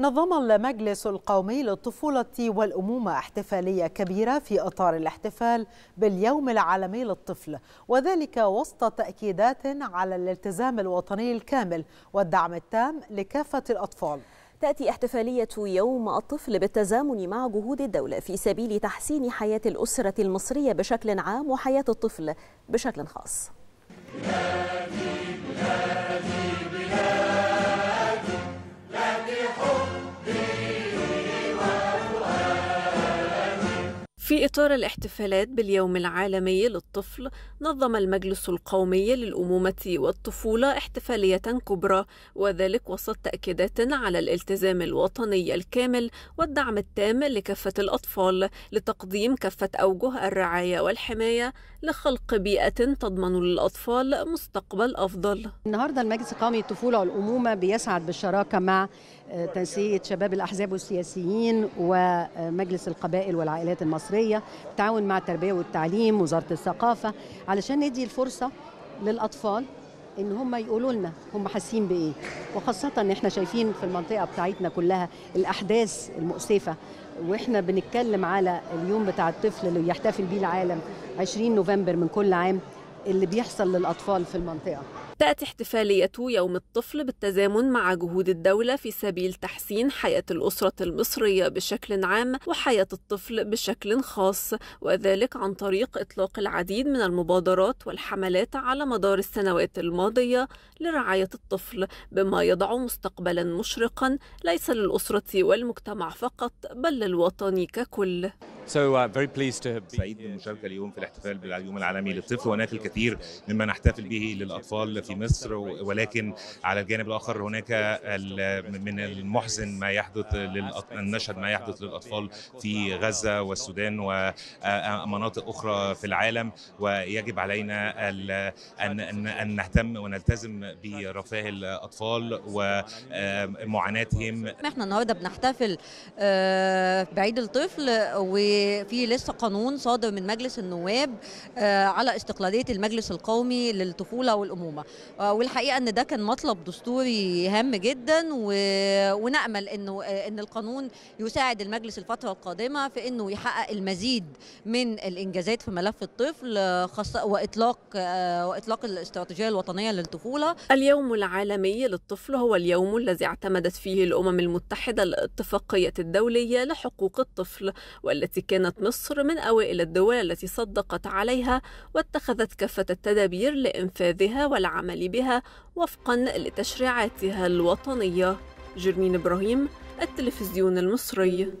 نظم المجلس القومي للطفولة والأمومة احتفالية كبيرة في إطار الاحتفال باليوم العالمي للطفل وذلك وسط تأكيدات على الالتزام الوطني الكامل والدعم التام لكافة الأطفال تأتي احتفالية يوم الطفل بالتزامن مع جهود الدولة في سبيل تحسين حياة الأسرة المصرية بشكل عام وحياة الطفل بشكل خاص في إطار الاحتفالات باليوم العالمي للطفل نظم المجلس القومي للأمومة والطفولة احتفالية كبرى وذلك وسط تأكيدات على الالتزام الوطني الكامل والدعم التام لكافة الأطفال لتقديم كافة أوجه الرعاية والحماية لخلق بيئة تضمن للأطفال مستقبل أفضل النهاردة المجلس القومي للطفولة والأمومة بيسعد بالشراكة مع آه، تنسيق شباب الأحزاب والسياسيين ومجلس القبائل والعائلات المصرية المصرية بالتعاون مع التربية والتعليم وزارة الثقافة علشان ندي الفرصة للأطفال ان هم يقولوا لنا هم حاسين بايه وخاصه ان احنا شايفين في المنطقه بتاعتنا كلها الاحداث المؤسفه واحنا بنتكلم على اليوم بتاع الطفل اللي يحتفل بيه العالم 20 نوفمبر من كل عام اللي بيحصل للأطفال في المنطقة تأتي احتفالية يوم الطفل بالتزامن مع جهود الدولة في سبيل تحسين حياة الأسرة المصرية بشكل عام وحياة الطفل بشكل خاص وذلك عن طريق إطلاق العديد من المبادرات والحملات على مدار السنوات الماضية لرعاية الطفل بما يضع مستقبلا مشرقا ليس للأسرة والمجتمع فقط بل للوطن ككل Uh, سعيد بالمشاركة اليوم في الاحتفال باليوم العالمي للطفل هناك الكثير مما نحتفل به للأطفال في مصر ولكن على الجانب الآخر هناك من المحزن ما يحدث النشهد ما يحدث للأطفال في غزة والسودان ومناطق أخرى في العالم ويجب علينا أن نهتم ونلتزم برفاه الأطفال ومعاناتهم احنا النهاردة بنحتفل آه، بعيد الطفل و في لسه قانون صادر من مجلس النواب آه، على استقلاليه المجلس القومي للطفوله والامومه آه، والحقيقه ان ده كان مطلب دستوري هام جدا ونامل انه آه، ان القانون يساعد المجلس الفتره القادمه في انه يحقق المزيد من الانجازات في ملف الطفل خاصه واطلاق واطلاق الاستراتيجيه الوطنيه للطفوله اليوم العالمي للطفل هو اليوم الذي اعتمدت فيه الامم المتحده الاتفاقيه الدوليه لحقوق الطفل والتي كانت مصر من أوائل الدول التي صدقت عليها واتخذت كافة التدابير لإنفاذها والعمل بها وفقا لتشريعاتها الوطنية جرمين إبراهيم التلفزيون المصري